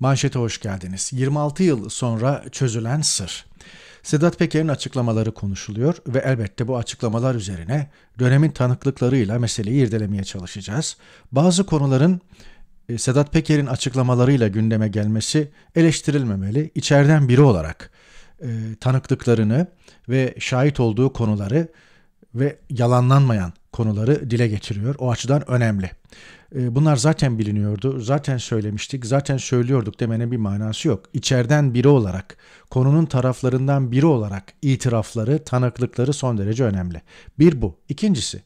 Manşete hoş geldiniz. 26 yıl sonra çözülen sır. Sedat Peker'in açıklamaları konuşuluyor ve elbette bu açıklamalar üzerine dönemin tanıklıklarıyla meseleyi irdelemeye çalışacağız. Bazı konuların e, Sedat Peker'in açıklamalarıyla gündeme gelmesi eleştirilmemeli. İçeriden biri olarak e, tanıklıklarını ve şahit olduğu konuları ve yalanlanmayan konuları dile getiriyor. O açıdan önemli. Ee, bunlar zaten biliniyordu, zaten söylemiştik, zaten söylüyorduk demenin bir manası yok. İçeriden biri olarak, konunun taraflarından biri olarak itirafları, tanıklıkları son derece önemli. Bir bu. İkincisi,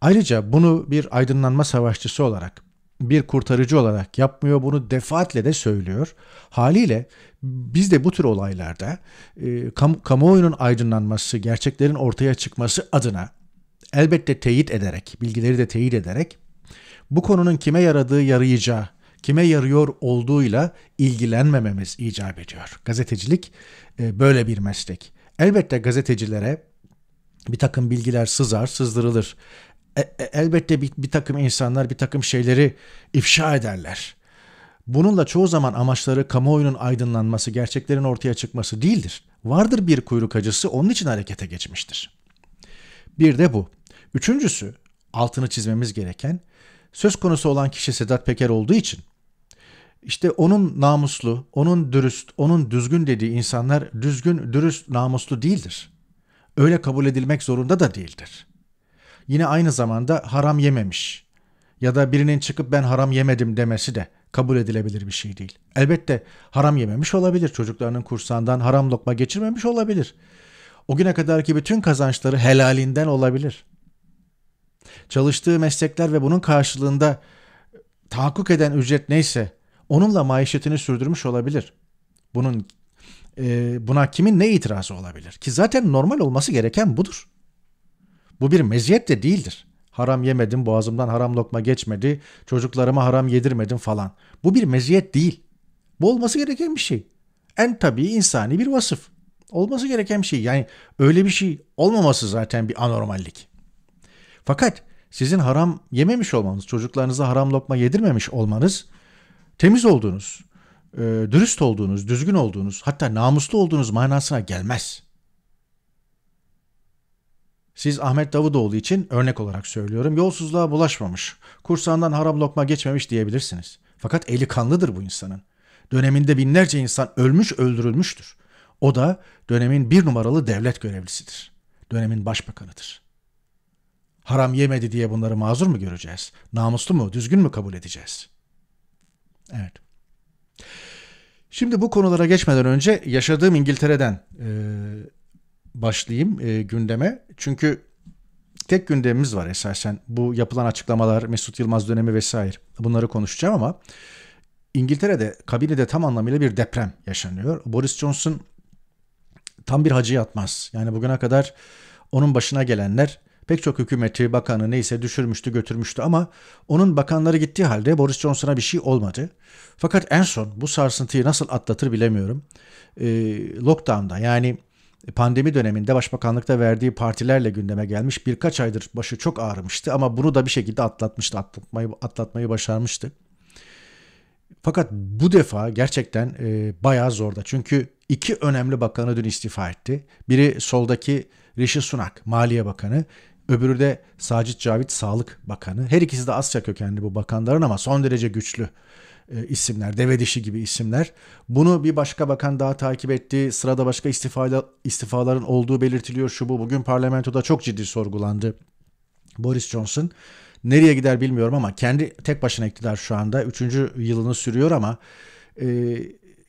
ayrıca bunu bir aydınlanma savaşçısı olarak bir kurtarıcı olarak yapmıyor. Bunu defaatle de söylüyor. Haliyle biz de bu tür olaylarda e, kam kamuoyunun aydınlanması, gerçeklerin ortaya çıkması adına elbette teyit ederek, bilgileri de teyit ederek bu konunun kime yaradığı yarayacağı, kime yarıyor olduğuyla ilgilenmememiz icap ediyor. Gazetecilik e, böyle bir meslek. Elbette gazetecilere bir takım bilgiler sızar, sızdırılır. E, e, elbette bir, bir takım insanlar bir takım şeyleri ifşa ederler. Bununla çoğu zaman amaçları kamuoyunun aydınlanması, gerçeklerin ortaya çıkması değildir. Vardır bir kuyruk acısı, onun için harekete geçmiştir. Bir de bu. Üçüncüsü, altını çizmemiz gereken, söz konusu olan kişi Sedat Peker olduğu için, işte onun namuslu, onun dürüst, onun düzgün dediği insanlar düzgün, dürüst, namuslu değildir. Öyle kabul edilmek zorunda da değildir.'' Yine aynı zamanda haram yememiş ya da birinin çıkıp ben haram yemedim demesi de kabul edilebilir bir şey değil. Elbette haram yememiş olabilir. Çocuklarının kursandan haram lokma geçirmemiş olabilir. O güne kadarki bütün kazançları helalinden olabilir. Çalıştığı meslekler ve bunun karşılığında tahakkuk eden ücret neyse onunla maişetini sürdürmüş olabilir. Bunun e, buna kimin ne itirazı olabilir? Ki zaten normal olması gereken budur. Bu bir meziyet de değildir. Haram yemedim, boğazımdan haram lokma geçmedi, çocuklarıma haram yedirmedim falan. Bu bir meziyet değil. Bu olması gereken bir şey. En tabii insani bir vasıf. Olması gereken bir şey. Yani öyle bir şey olmaması zaten bir anormallik. Fakat sizin haram yememiş olmanız, çocuklarınıza haram lokma yedirmemiş olmanız, temiz olduğunuz, e, dürüst olduğunuz, düzgün olduğunuz, hatta namuslu olduğunuz manasına gelmez. Siz Ahmet Davutoğlu için örnek olarak söylüyorum yolsuzluğa bulaşmamış, kursandan haram lokma geçmemiş diyebilirsiniz. Fakat eli kanlıdır bu insanın. Döneminde binlerce insan ölmüş öldürülmüştür. O da dönemin bir numaralı devlet görevlisidir. Dönemin başbakanıdır. Haram yemedi diye bunları mazur mu göreceğiz? Namuslu mu, düzgün mü kabul edeceğiz? Evet. Şimdi bu konulara geçmeden önce yaşadığım İngiltere'den e, başlayayım e, gündeme. Çünkü tek gündemimiz var esasen. Bu yapılan açıklamalar, Mesut Yılmaz dönemi vesaire. Bunları konuşacağım ama İngiltere'de kabinede tam anlamıyla bir deprem yaşanıyor. Boris Johnson tam bir hacı yatmaz. Yani bugüne kadar onun başına gelenler pek çok hükümeti, bakanı neyse düşürmüştü, götürmüştü ama onun bakanları gittiği halde Boris Johnson'a bir şey olmadı. Fakat en son bu sarsıntıyı nasıl atlatır bilemiyorum. E, lockdown'da yani e, pandemi döneminde başbakanlıkta verdiği partilerle gündeme gelmiş. Birkaç aydır başı çok ağrımıştı ama bunu da bir şekilde atlatmıştı. Atlatmayı atlatmayı başarmıştı. Fakat bu defa gerçekten e, bayağı zorda. Çünkü iki önemli bakanı dün istifa etti. Biri soldaki Rishi Sunak, Maliye Bakanı. Öbürü de Sacit Cavit Sağlık Bakanı. Her ikisi de Asya kökenli bu bakanların ama son derece güçlü e, isimler, Devedişi gibi isimler. Bunu bir başka bakan daha takip etti. Sırada başka istifala, istifaların olduğu belirtiliyor. Şu bu bugün parlamentoda çok ciddi sorgulandı. Boris Johnson nereye gider bilmiyorum ama kendi tek başına iktidar şu anda. Üçüncü yılını sürüyor ama e,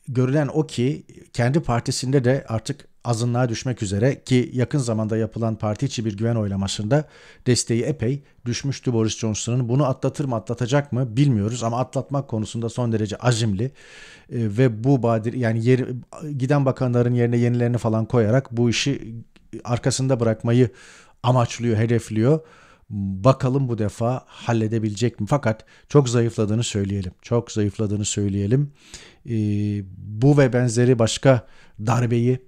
görülen o ki kendi partisinde de artık azınlığa düşmek üzere ki yakın zamanda yapılan parti içi bir güven oylamasında desteği epey düşmüştü Boris Johnson'ın. Bunu atlatır mı atlatacak mı bilmiyoruz ama atlatmak konusunda son derece azimli e, ve bu badir yani yeri, giden bakanların yerine yenilerini falan koyarak bu işi arkasında bırakmayı amaçlıyor, hedefliyor. Bakalım bu defa halledebilecek mi? Fakat çok zayıfladığını söyleyelim. Çok zayıfladığını söyleyelim. E, bu ve benzeri başka darbeyi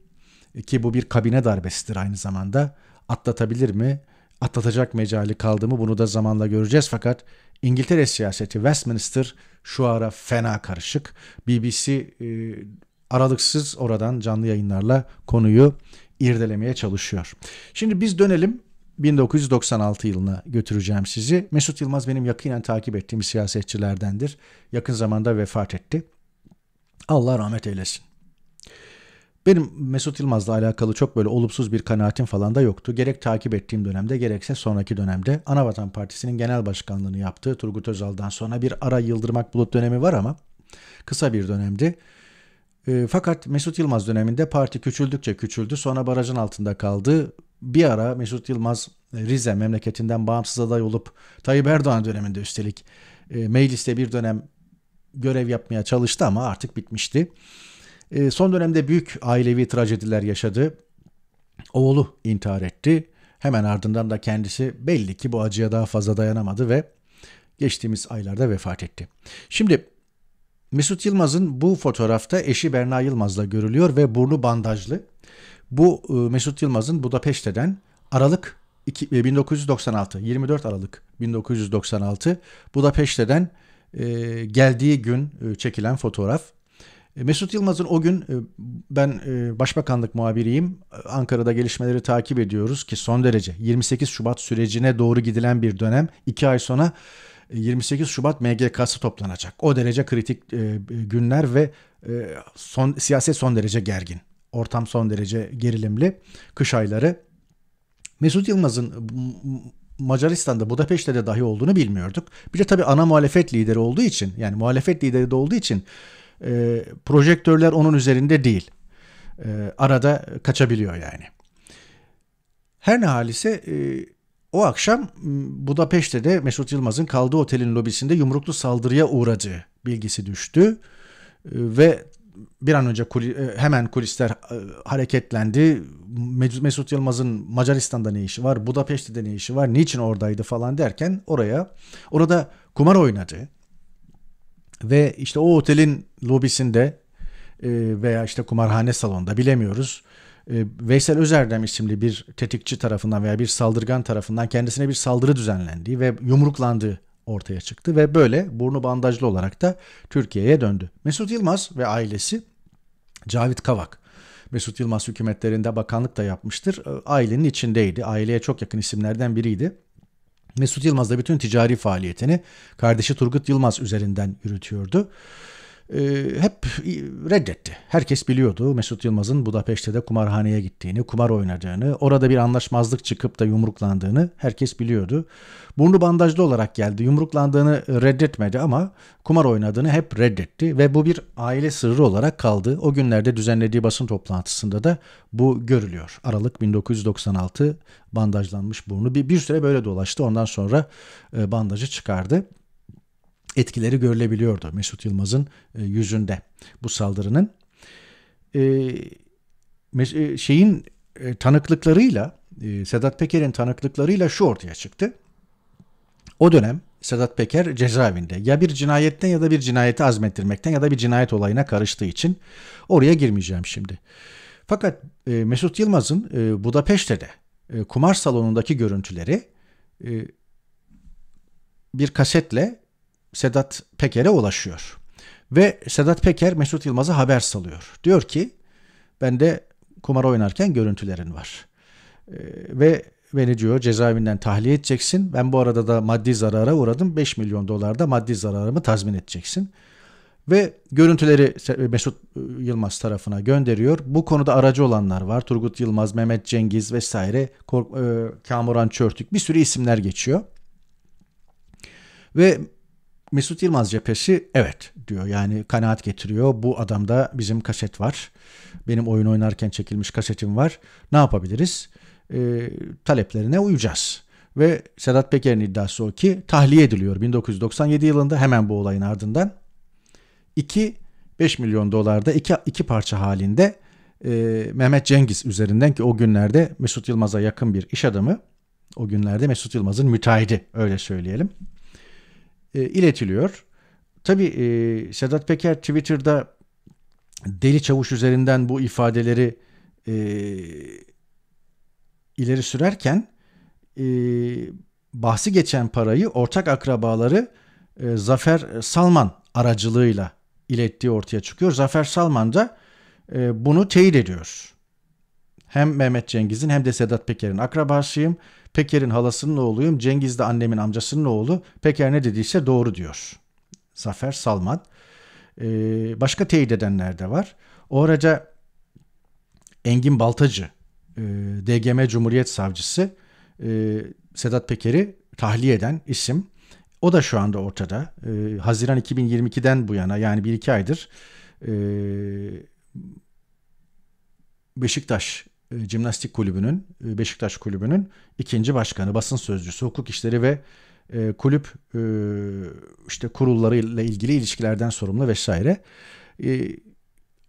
ki bu bir kabine darbesidir aynı zamanda. Atlatabilir mi? Atlatacak mecali kaldı mı? Bunu da zamanla göreceğiz fakat İngiltere siyaseti Westminster şu ara fena karışık. BBC e, aralıksız oradan canlı yayınlarla konuyu irdelemeye çalışıyor. Şimdi biz dönelim 1996 yılına götüreceğim sizi. Mesut Yılmaz benim yakinen takip ettiğim siyasetçilerdendir. Yakın zamanda vefat etti. Allah rahmet eylesin. Benim Mesut Yılmaz'la alakalı çok böyle olumsuz bir kanaatim falan da yoktu. Gerek takip ettiğim dönemde gerekse sonraki dönemde Anavatan Partisi'nin genel başkanlığını yaptığı Turgut Özal'dan sonra bir ara Yıldırmak Bulut dönemi var ama kısa bir dönemdi. E, fakat Mesut Yılmaz döneminde parti küçüldükçe küçüldü. Sonra barajın altında kaldı. Bir ara Mesut Yılmaz e, Rize memleketinden bağımsız aday olup Tayyip Erdoğan döneminde üstelik e, mecliste bir dönem görev yapmaya çalıştı ama artık bitmişti. Ee, son dönemde büyük ailevi trajediler yaşadı. Oğlu intihar etti. Hemen ardından da kendisi belli ki bu acıya daha fazla dayanamadı ve geçtiğimiz aylarda vefat etti. Şimdi Mesut Yılmaz'ın bu fotoğrafta eşi Berna Yılmaz'la görülüyor ve burnu bandajlı. Bu e, Mesut Yılmaz'ın Budapeşte'den Aralık 1996, 24 e, Aralık 1996 Budapeşte'den e, geldiği gün çekilen fotoğraf. E, Mesut Yılmaz'ın o gün e, ben e, başbakanlık muhabiriyim. Ankara'da gelişmeleri takip ediyoruz ki son derece 28 Şubat sürecine doğru gidilen bir dönem. 2 ay sonra 28 Şubat MGK'sı toplanacak. O derece kritik günler ve son siyaset son derece gergin. Ortam son derece gerilimli. Kış ayları. Mesut Yılmaz'ın Macaristan'da Budapeşte'de dahi olduğunu bilmiyorduk. Bir de tabii ana muhalefet lideri olduğu için yani muhalefet lideri de olduğu için e, projektörler onun üzerinde değil. E, arada kaçabiliyor yani. Her ne halise e, o akşam Budapeşte de Mesut Yılmaz'ın kaldığı otelin lobisinde yumruklu saldırıya uğradığı bilgisi düştü. Ee, ve bir an önce kuli, e, hemen kulisler e, hareketlendi. Mesut Yılmaz'ın Macaristan'da ne işi var, Budapeşte'de ne işi var, niçin oradaydı falan derken oraya, orada kumar oynadı. Ve işte o otelin lobisinde e, veya işte kumarhane salonunda bilemiyoruz. E, Veysel Özerdem isimli bir tetikçi tarafından veya bir saldırgan tarafından kendisine bir saldırı düzenlendiği ve yumruklandığı ortaya çıktı ve böyle burnu bandajlı olarak da Türkiye'ye döndü. Mesut Yılmaz ve ailesi Cavit Kavak. Mesut Yılmaz hükümetlerinde bakanlık da yapmıştır. E, ailenin içindeydi. Aileye çok yakın isimlerden biriydi. Mesut Yılmaz da bütün ticari faaliyetini kardeşi Turgut Yılmaz üzerinden yürütüyordu. Ee, hep reddetti. Herkes biliyordu Mesut Yılmaz'ın Budapeşte'de kumarhaneye gittiğini, kumar oynadığını, orada bir anlaşmazlık çıkıp da yumruklandığını herkes biliyordu. Burnu bandajlı olarak geldi. Yumruklandığını reddetmedi ama kumar oynadığını hep reddetti ve bu bir aile sırrı olarak kaldı. O günlerde düzenlediği basın toplantısında da bu görülüyor. Aralık 1996 bandajlanmış burnu bir, bir süre böyle dolaştı. Ondan sonra e, bandajı çıkardı etkileri görülebiliyordu Mesut Yılmaz'ın e, yüzünde bu saldırının. E, e, şeyin tanıklıklarıyla Sedat Peker'in tanıklıklarıyla şu ortaya çıktı. O dönem Sedat Peker cezaevinde ya bir cinayetten ya da bir cinayeti azmettirmekten ya da bir cinayet olayına karıştığı için oraya girmeyeceğim şimdi. Fakat Mesut Yılmaz'ın Budapeşte'de kumar salonundaki görüntüleri bir kasetle Sedat Peker'e ulaşıyor. Ve Sedat Peker Mesut Yılmaz'a haber salıyor. Diyor ki ben de kumar oynarken görüntülerin var. E, ve beni diyor cezaevinden tahliye edeceksin. Ben bu arada da maddi zarara uğradım. 5 milyon dolar da maddi zararımı tazmin edeceksin. Ve görüntüleri Mesut e, Yılmaz tarafına gönderiyor. Bu konuda aracı olanlar var. Turgut Yılmaz, Mehmet Cengiz vesaire, e, Kamuran Çörtük bir sürü isimler geçiyor. Ve Mesut Yılmaz cephesi evet diyor. Yani kanaat getiriyor. Bu adamda bizim kaset var. Benim oyun oynarken çekilmiş kasetim var. Ne yapabiliriz? E, taleplerine uyacağız. Ve Sedat Peker'in iddiası o ki tahliye ediliyor 1997 yılında hemen bu olayın ardından. 2 5 milyon dolarda iki, iki parça halinde e, Mehmet Cengiz üzerinden ki o günlerde Mesut Yılmaz'a yakın bir iş adamı. O günlerde Mesut Yılmaz'ın müteahhidi öyle söyleyelim e, iletiliyor. Tabi e, Sedat Peker Twitter'da deli çavuş üzerinden bu ifadeleri e, ileri sürerken e, bahsi geçen parayı ortak akrabaları e, Zafer Salman aracılığıyla ilettiği ortaya çıkıyor. Zafer Salman da e, bunu teyit ediyor. Hem Mehmet Cengiz'in hem de Sedat Peker'in akrabasıyım. Peker'in halasının oğluyum, Cengiz de annemin amcasının oğlu. Peker ne dediyse doğru diyor. Zafer Salman. Ee, başka teyit edenler de var. O araca Engin Baltacı, e, DGM Cumhuriyet Savcısı e, Sedat Peker'i tahliye eden isim. O da şu anda ortada. E, Haziran 2022'den bu yana yani 1-2 aydır e, Beşiktaş Cimnastik e, Kulübü'nün, e, Beşiktaş Kulübü'nün ikinci başkanı, basın sözcüsü, hukuk işleri ve e, kulüp işte kurullarıyla ilgili ilişkilerden sorumlu vesaire.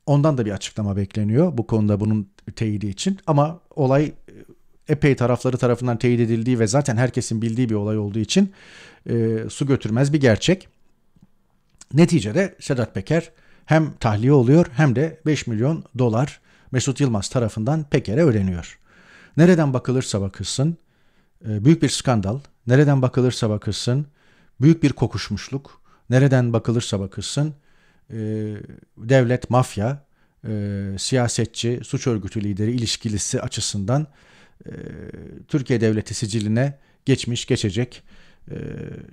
ondan da bir açıklama bekleniyor bu konuda bunun teyidi için. Ama olay epey tarafları tarafından teyit edildiği ve zaten herkesin bildiği bir olay olduğu için su götürmez bir gerçek. Neticede Sedat Peker hem tahliye oluyor hem de 5 milyon dolar Mesut Yılmaz tarafından Peker'e öğreniyor. Nereden bakılırsa bakılsın e, büyük bir skandal, nereden bakılırsa bakılsın büyük bir kokuşmuşluk, nereden bakılırsa bakılsın e, devlet, mafya, e, siyasetçi, suç örgütü lideri ilişkilisi açısından Türkiye Devleti siciline geçmiş, geçecek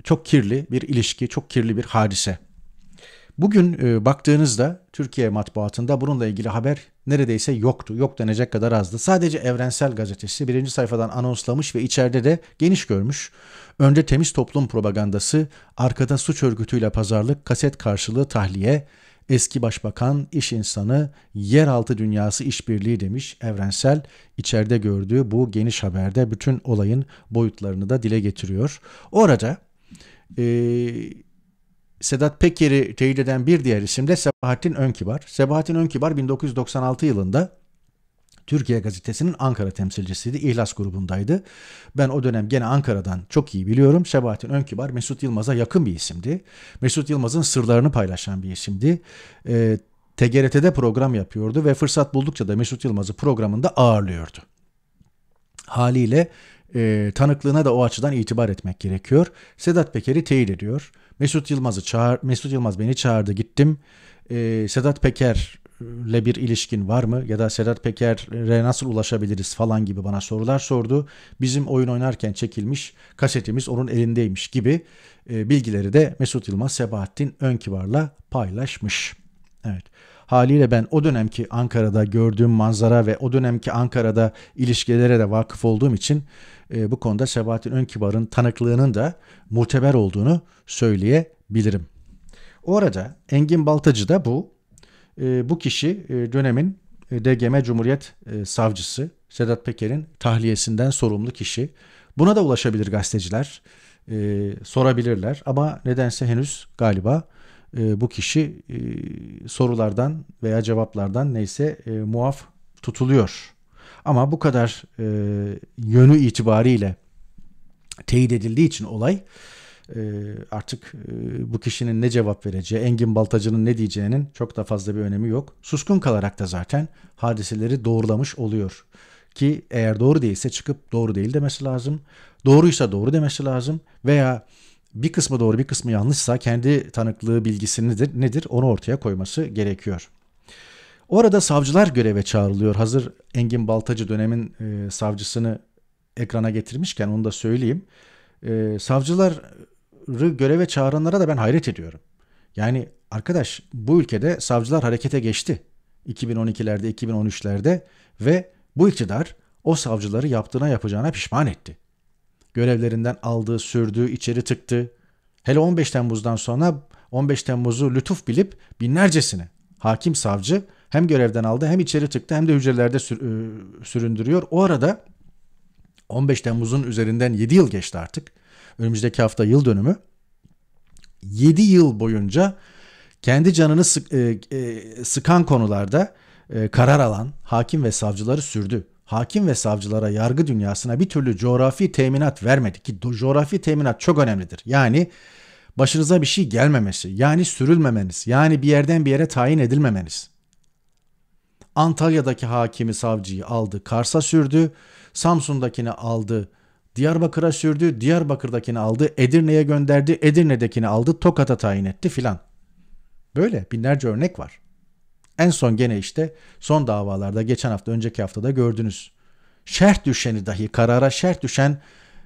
çok kirli bir ilişki, çok kirli bir hadise. Bugün e, baktığınızda Türkiye matbuatında bununla ilgili haber neredeyse yoktu. Yok denecek kadar azdı. Sadece Evrensel Gazetesi birinci sayfadan anonslamış ve içeride de geniş görmüş. Önde temiz toplum propagandası, arkada suç örgütüyle pazarlık, kaset karşılığı tahliye, eski başbakan, iş insanı, yeraltı dünyası işbirliği demiş Evrensel. içeride gördüğü bu geniş haberde bütün olayın boyutlarını da dile getiriyor. Orada... E, Sedat Peker'i teyit eden bir diğer isim de Sebahattin Önkibar. Sebahattin Önkibar 1996 yılında Türkiye Gazetesi'nin Ankara temsilcisiydi. İhlas grubundaydı. Ben o dönem gene Ankara'dan çok iyi biliyorum. Sebahattin Önkibar Mesut Yılmaz'a yakın bir isimdi. Mesut Yılmaz'ın sırlarını paylaşan bir isimdi. E, ee, TGRT'de program yapıyordu ve fırsat buldukça da Mesut Yılmaz'ı programında ağırlıyordu. Haliyle e, tanıklığına da o açıdan itibar etmek gerekiyor. Sedat Peker'i teyit ediyor. Mesut Yılmaz'ı çağır, Mesut Yılmaz beni çağırdı gittim. Ee, Sedat Peker'le bir ilişkin var mı? Ya da Sedat Peker'e nasıl ulaşabiliriz falan gibi bana sorular sordu. Bizim oyun oynarken çekilmiş kasetimiz onun elindeymiş gibi e, bilgileri de Mesut Yılmaz Sebahattin Önkivar'la paylaşmış. Evet. Haliyle ben o dönemki Ankara'da gördüğüm manzara ve o dönemki Ankara'da ilişkilere de vakıf olduğum için e, bu konuda Sebahattin Önkibar'ın tanıklığının da muteber olduğunu söyleyebilirim. O arada Engin Baltacı da bu. E, bu kişi e, dönemin e, DGM Cumhuriyet e, Savcısı Sedat Peker'in tahliyesinden sorumlu kişi. Buna da ulaşabilir gazeteciler, e, sorabilirler ama nedense henüz galiba e, bu kişi e, sorulardan veya cevaplardan neyse e, muaf tutuluyor. Ama bu kadar e, yönü itibariyle teyit edildiği için olay e, artık e, bu kişinin ne cevap vereceği, Engin Baltacı'nın ne diyeceğinin çok da fazla bir önemi yok. Suskun kalarak da zaten hadiseleri doğrulamış oluyor. Ki eğer doğru değilse çıkıp doğru değil demesi lazım. Doğruysa doğru demesi lazım. Veya bir kısmı doğru bir kısmı yanlışsa kendi tanıklığı bilgisi nedir, nedir onu ortaya koyması gerekiyor. Orada savcılar göreve çağrılıyor. Hazır Engin Baltacı dönemin e, savcısını ekrana getirmişken onu da söyleyeyim. E, savcıları göreve çağıranlara da ben hayret ediyorum. Yani arkadaş bu ülkede savcılar harekete geçti. 2012'lerde, 2013'lerde ve bu iktidar o savcıları yaptığına yapacağına pişman etti görevlerinden aldığı, sürdü içeri tıktı. Hele 15 Temmuz'dan sonra 15 Temmuz'u lütuf bilip binlercesini hakim savcı hem görevden aldı hem içeri tıktı hem de hücrelerde e, süründürüyor. O arada 15 Temmuz'un üzerinden 7 yıl geçti artık. Önümüzdeki hafta yıl dönümü. 7 yıl boyunca kendi canını sık, e, e, sıkan konularda e, karar alan hakim ve savcıları sürdü hakim ve savcılara yargı dünyasına bir türlü coğrafi teminat vermedik. ki coğrafi teminat çok önemlidir. Yani başınıza bir şey gelmemesi, yani sürülmemeniz, yani bir yerden bir yere tayin edilmemeniz. Antalya'daki hakimi savcıyı aldı, Kars'a sürdü, Samsun'dakini aldı, Diyarbakır'a sürdü, Diyarbakır'dakini aldı, Edirne'ye gönderdi, Edirne'dekini aldı, Tokat'a tayin etti filan. Böyle binlerce örnek var. En son gene işte son davalarda geçen hafta önceki haftada gördünüz. Şerh düşeni dahi karara şerh düşen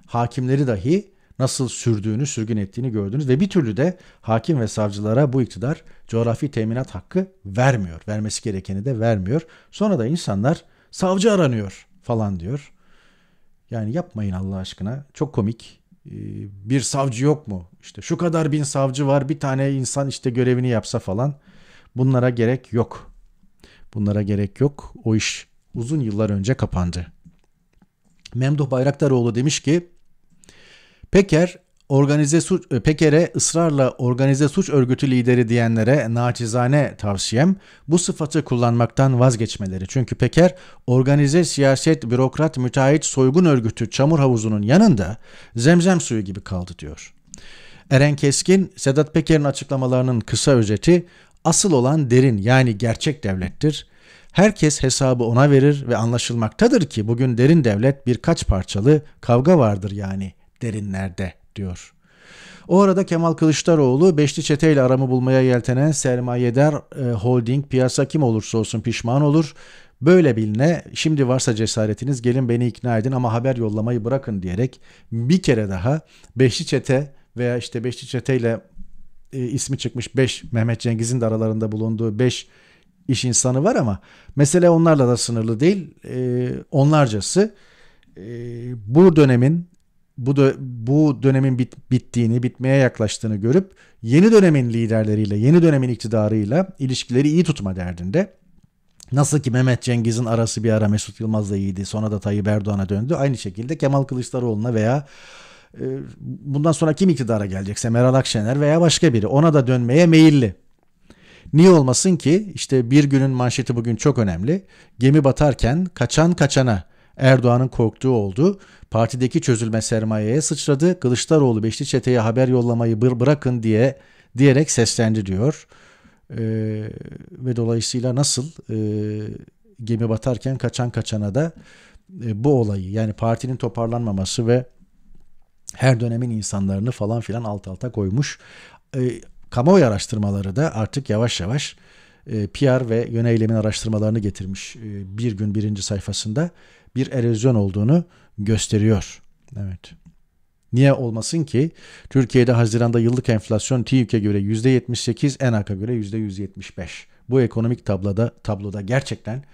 hakimleri dahi nasıl sürdüğünü, sürgün ettiğini gördünüz ve bir türlü de hakim ve savcılara bu iktidar coğrafi teminat hakkı vermiyor. Vermesi gerekeni de vermiyor. Sonra da insanlar savcı aranıyor falan diyor. Yani yapmayın Allah aşkına. Çok komik. Ee, bir savcı yok mu? İşte şu kadar bin savcı var bir tane insan işte görevini yapsa falan. Bunlara gerek yok. Bunlara gerek yok. O iş uzun yıllar önce kapandı. Memduh Bayraktaroğlu demiş ki Peker organize suç e, Peker'e ısrarla organize suç örgütü lideri diyenlere naçizane tavsiyem bu sıfatı kullanmaktan vazgeçmeleri. Çünkü Peker organize siyaset, bürokrat, müteahhit, soygun örgütü çamur havuzunun yanında zemzem suyu gibi kaldı diyor. Eren Keskin, Sedat Peker'in açıklamalarının kısa özeti Asıl olan derin yani gerçek devlettir. Herkes hesabı ona verir ve anlaşılmaktadır ki bugün derin devlet birkaç parçalı kavga vardır yani derinlerde diyor. O arada Kemal Kılıçdaroğlu Beşli çeteyle aramı bulmaya yeltenen sermayedar e, holding piyasa kim olursa olsun pişman olur. Böyle biline şimdi varsa cesaretiniz gelin beni ikna edin ama haber yollamayı bırakın diyerek bir kere daha Beşli Çete veya işte Beşli çeteyle e, ismi çıkmış 5 Mehmet Cengiz'in de aralarında bulunduğu 5 iş insanı var ama mesele onlarla da sınırlı değil. E, onlarcası e, bu dönemin bu dö- bu dönemin bit- bittiğini, bitmeye yaklaştığını görüp yeni dönemin liderleriyle, yeni dönemin iktidarıyla ilişkileri iyi tutma derdinde. Nasıl ki Mehmet Cengiz'in arası bir ara Mesut Yılmaz'la iyiydi. Sonra da Tayyip Erdoğan'a döndü. Aynı şekilde Kemal Kılıçdaroğlu'na veya ee, bundan sonra kim iktidara gelecekse Meral Akşener veya başka biri ona da dönmeye meyilli. Niye olmasın ki işte bir günün manşeti bugün çok önemli. Gemi batarken kaçan kaçana Erdoğan'ın korktuğu oldu. Partideki çözülme sermayeye sıçradı. Kılıçdaroğlu Beşli Çete'ye haber yollamayı bırakın diye diyerek seslendi diyor. Ee, ve dolayısıyla nasıl e, gemi batarken kaçan kaçana da e, bu olayı yani partinin toparlanmaması ve her dönemin insanlarını falan filan alt alta koymuş. E, kamuoyu araştırmaları da artık yavaş yavaş e, PR ve yöneylemin araştırmalarını getirmiş. E, bir gün birinci sayfasında bir erozyon olduğunu gösteriyor. Evet. Niye olmasın ki? Türkiye'de Haziran'da yıllık enflasyon TÜİK'e göre %78, ENAK'a göre %175. Bu ekonomik tabloda, tabloda gerçekten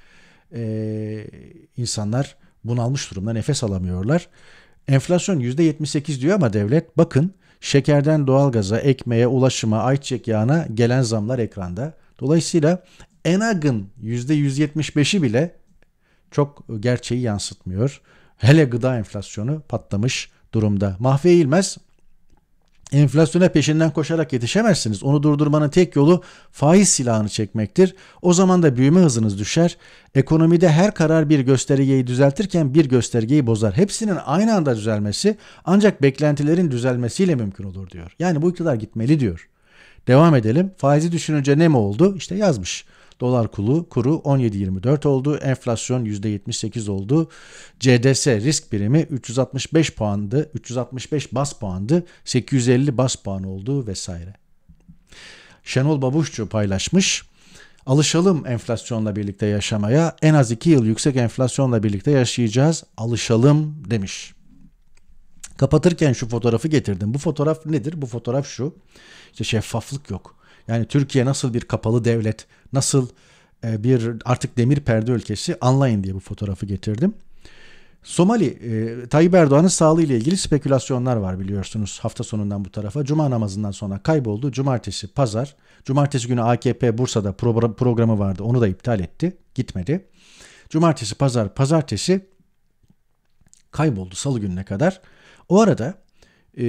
e, insanlar bunalmış durumda nefes alamıyorlar. Enflasyon %78 diyor ama devlet bakın şekerden doğalgaza, ekmeğe, ulaşıma, ayçiçek yağına gelen zamlar ekranda. Dolayısıyla Enag'ın %175'i bile çok gerçeği yansıtmıyor. Hele gıda enflasyonu patlamış durumda. Mahfiye İlmez Enflasyona peşinden koşarak yetişemezsiniz. Onu durdurmanın tek yolu faiz silahını çekmektir. O zaman da büyüme hızınız düşer. Ekonomide her karar bir göstergeyi düzeltirken bir göstergeyi bozar. Hepsinin aynı anda düzelmesi ancak beklentilerin düzelmesiyle mümkün olur diyor. Yani bu iktidar gitmeli diyor. Devam edelim. Faizi düşününce ne mi oldu? İşte yazmış. Dolar kulu, kuru 17.24 oldu. Enflasyon %78 oldu. CDS risk birimi 365 puandı. 365 bas puandı. 850 bas puan oldu vesaire. Şenol Babuşçu paylaşmış. Alışalım enflasyonla birlikte yaşamaya. En az 2 yıl yüksek enflasyonla birlikte yaşayacağız. Alışalım demiş. Kapatırken şu fotoğrafı getirdim. Bu fotoğraf nedir? Bu fotoğraf şu. İşte şeffaflık yok. Yani Türkiye nasıl bir kapalı devlet? Nasıl e, bir artık demir perde ülkesi anlayın diye bu fotoğrafı getirdim. Somali, e, Tayyip Erdoğan'ın sağlığı ile ilgili spekülasyonlar var biliyorsunuz hafta sonundan bu tarafa. Cuma namazından sonra kayboldu. Cumartesi, pazar. Cumartesi günü AKP Bursa'da pro- programı vardı. Onu da iptal etti. Gitmedi. Cumartesi, pazar, pazartesi kayboldu salı gününe kadar. O arada e,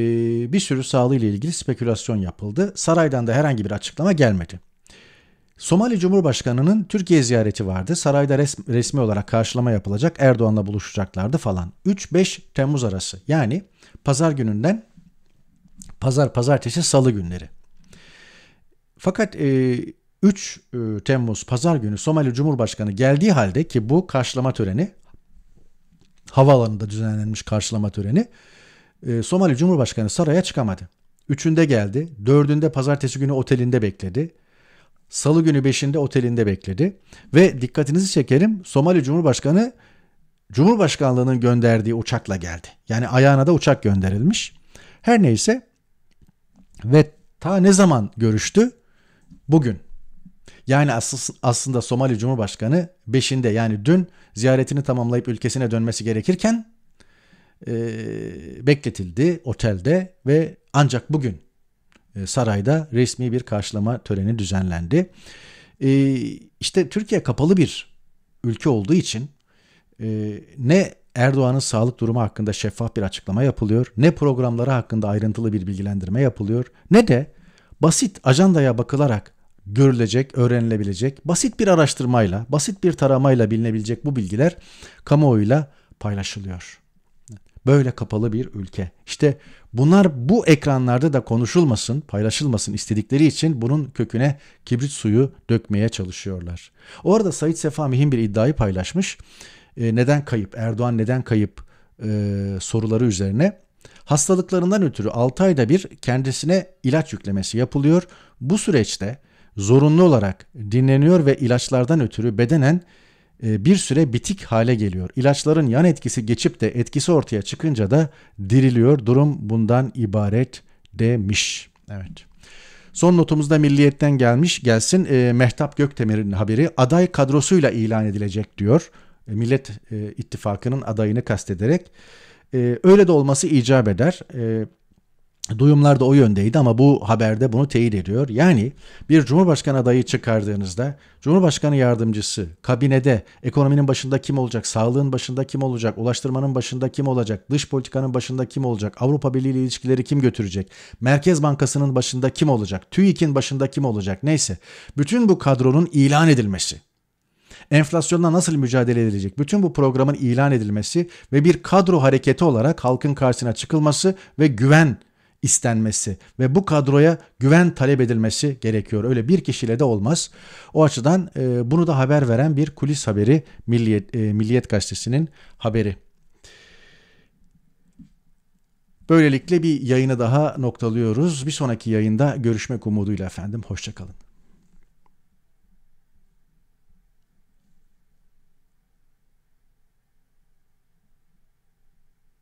bir sürü sağlığı ile ilgili spekülasyon yapıldı. Saraydan da herhangi bir açıklama gelmedi. Somali Cumhurbaşkanı'nın Türkiye ziyareti vardı. Sarayda resmi, olarak karşılama yapılacak. Erdoğan'la buluşacaklardı falan. 3-5 Temmuz arası. Yani pazar gününden pazar pazartesi salı günleri. Fakat 3 e, e, Temmuz pazar günü Somali Cumhurbaşkanı geldiği halde ki bu karşılama töreni havaalanında düzenlenmiş karşılama töreni e, Somali Cumhurbaşkanı saraya çıkamadı. Üçünde geldi, dördünde pazartesi günü otelinde bekledi. Salı günü 5'inde otelinde bekledi. Ve dikkatinizi çekerim Somali Cumhurbaşkanı Cumhurbaşkanlığının gönderdiği uçakla geldi. Yani ayağına da uçak gönderilmiş. Her neyse ve ta ne zaman görüştü? Bugün. Yani as- aslında Somali Cumhurbaşkanı 5'inde yani dün ziyaretini tamamlayıp ülkesine dönmesi gerekirken e, bekletildi otelde ve ancak bugün e, sarayda resmi bir karşılama töreni düzenlendi. E, işte Türkiye kapalı bir ülke olduğu için e, ne Erdoğan'ın sağlık durumu hakkında şeffaf bir açıklama yapılıyor, ne programları hakkında ayrıntılı bir bilgilendirme yapılıyor, ne de basit ajandaya bakılarak görülecek, öğrenilebilecek, basit bir araştırmayla, basit bir taramayla bilinebilecek bu bilgiler kamuoyuyla paylaşılıyor. Böyle kapalı bir ülke. İşte bunlar bu ekranlarda da konuşulmasın, paylaşılmasın istedikleri için bunun köküne kibrit suyu dökmeye çalışıyorlar. O arada Said Sefa mühim bir iddiayı paylaşmış. E, neden kayıp, Erdoğan neden kayıp e, soruları üzerine. Hastalıklarından ötürü 6 ayda bir kendisine ilaç yüklemesi yapılıyor. Bu süreçte zorunlu olarak dinleniyor ve ilaçlardan ötürü bedenen e, bir süre bitik hale geliyor. İlaçların yan etkisi geçip de etkisi ortaya çıkınca da diriliyor. Durum bundan ibaret demiş. Evet. Son notumuzda milliyetten gelmiş gelsin e, Mehtap Göktemir'in haberi aday kadrosuyla ilan edilecek diyor. E, Millet e, İttifakı'nın adayını kastederek. E, öyle de olması icap eder. E, Duyumlar da o yöndeydi ama bu haberde bunu teyit ediyor. Yani bir Cumhurbaşkanı adayı çıkardığınızda Cumhurbaşkanı yardımcısı kabinede ekonominin başında kim olacak, sağlığın başında kim olacak, ulaştırmanın başında kim olacak, dış politikanın başında kim olacak, Avrupa Birliği ile ilişkileri kim götürecek, Merkez Bankası'nın başında kim olacak, TÜİK'in başında kim olacak neyse bütün bu kadronun ilan edilmesi enflasyonla nasıl mücadele edilecek? Bütün bu programın ilan edilmesi ve bir kadro hareketi olarak halkın karşısına çıkılması ve güven istenmesi ve bu kadroya güven talep edilmesi gerekiyor. Öyle bir kişiyle de olmaz. O açıdan e, bunu da haber veren bir kulis haberi Milliyet, e, Milliyet Gazetesi'nin haberi. Böylelikle bir yayını daha noktalıyoruz. Bir sonraki yayında görüşmek umuduyla efendim. Hoşçakalın.